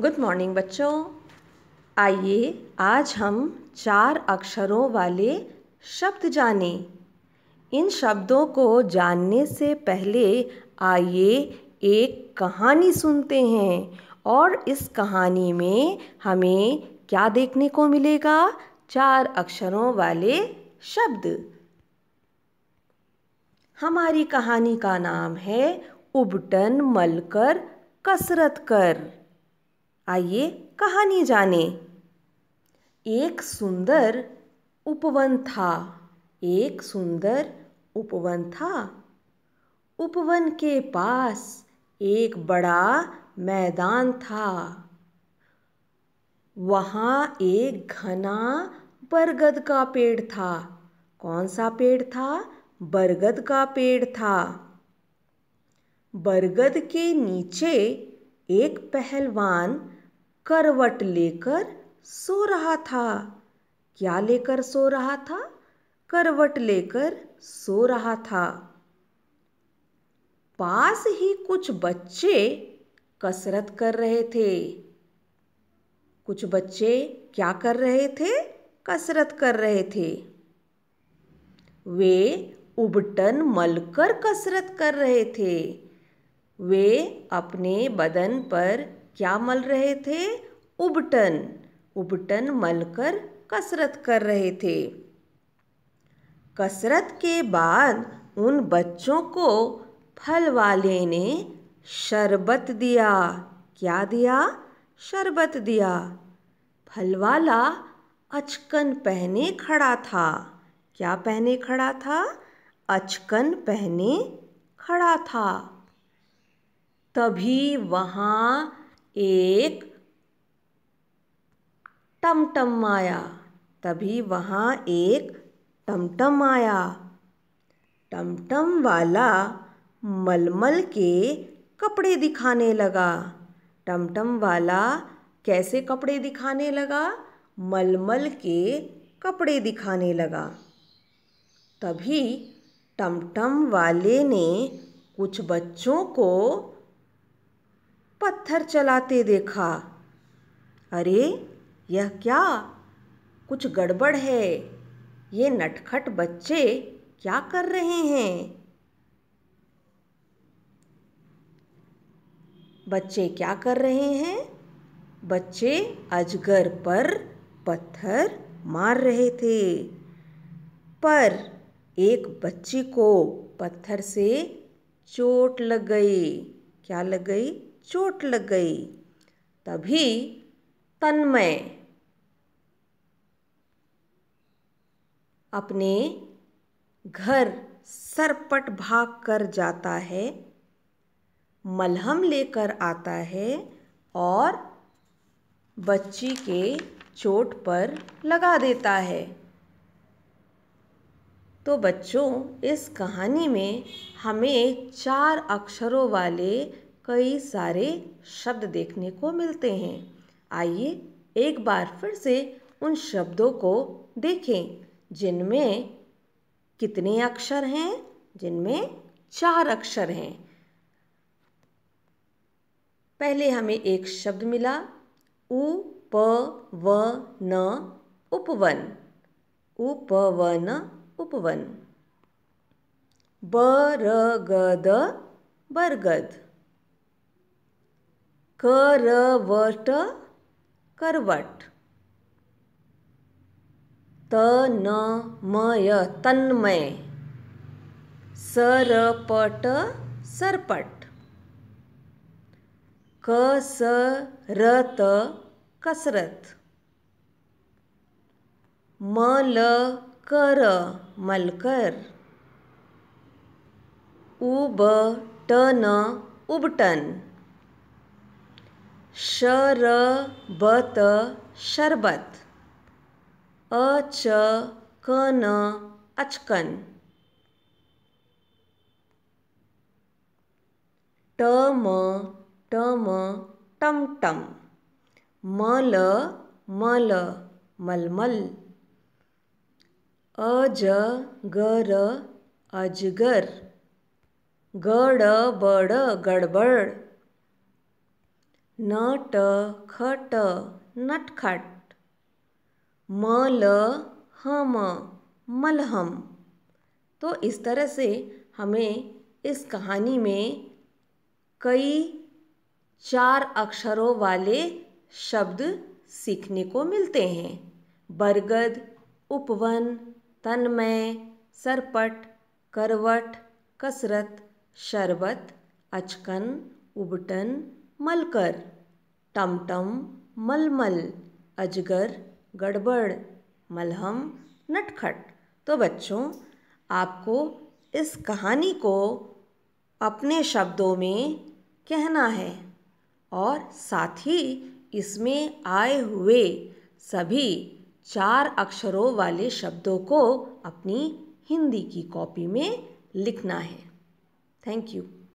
good morning बच्चों आइए आज हम चार अक्षरों वाले शब्द जाने इन शब्दों को जानने से पहले आइए एक कहानी सुनते हैं और इस कहानी में हमें क्या देखने को मिलेगा चार अक्षरों वाले शब्द हमारी कहानी का नाम है उबटन मलकर कसरत कर आइए कहानी जाने एक सुंदर उपवन था एक सुंदर उपवन था उपवन के पास एक बड़ा मैदान था वहाँ एक घना बरगद का पेड़ था कौन सा पेड़ था बरगद का पेड़ था बरगद के नीचे एक पहलवान करवट लेकर सो रहा था क्या लेकर सो रहा था करवट लेकर सो रहा था पास ही कुछ बच्चे कसरत कर रहे थे कुछ बच्चे क्या कर रहे थे कसरत कर रहे थे वे उबटन मलकर कसरत कर रहे थे वे अपने बदन पर क्या मल रहे थे उबटन उबटन मलकर कसरत कर रहे थे कसरत के बाद उन बच्चों को फल वाले ने शरबत दिया क्या दिया शरबत दिया फल वाला अचकन पहने खड़ा था क्या पहने खड़ा था अचकन पहने खड़ा था तभी वहाँ एक टमटम आया तभी वहाँ एक टमटम आया टमटम वाला मलमल के कपड़े दिखाने लगा टमटम वाला कैसे कपड़े दिखाने लगा मलमल के कपड़े दिखाने लगा तभी टमटम वाले ने कुछ बच्चों को पत्थर चलाते देखा अरे यह क्या कुछ गड़बड़ है ये नटखट बच्चे क्या कर रहे हैं बच्चे क्या कर रहे हैं बच्चे अजगर पर पत्थर मार रहे थे पर एक बच्ची को पत्थर से चोट लग गई क्या लग गई चोट लग गई तभी तन्मय अपने घर सरपट भाग कर जाता है मलहम लेकर आता है और बच्ची के चोट पर लगा देता है तो बच्चों इस कहानी में हमें चार अक्षरों वाले कई सारे शब्द देखने को मिलते हैं आइए एक बार फिर से उन शब्दों को देखें जिनमें कितने अक्षर हैं जिनमें चार अक्षर हैं पहले हमें एक शब्द मिला उ प व न उपवन उ प व न उपवन ब र ग द बरगद क र व ट करवट मय तन्मय सरपट सरपट कसरत कसरत मलकर मलकर उबटन उबटन शरबत शरबत अ च क न अचकन ट म ट म टम टम मल मल मलमल अज गर अजगर गड़बड़ गड़बड़ नट खट नटखट म ल ह म मलहम तो इस तरह से हमें इस कहानी में कई चार अक्षरों वाले शब्द सीखने को मिलते हैं बरगद उपवन तन्मय सरपट करवट कसरत शरबत अचकन उबटन मलकर टमटम मलमल अजगर गड़बड़ मलहम नटखट तो बच्चों आपको इस कहानी को अपने शब्दों में कहना है और साथ ही इसमें आए हुए सभी चार अक्षरों वाले शब्दों को अपनी हिंदी की कॉपी में लिखना है थैंक यू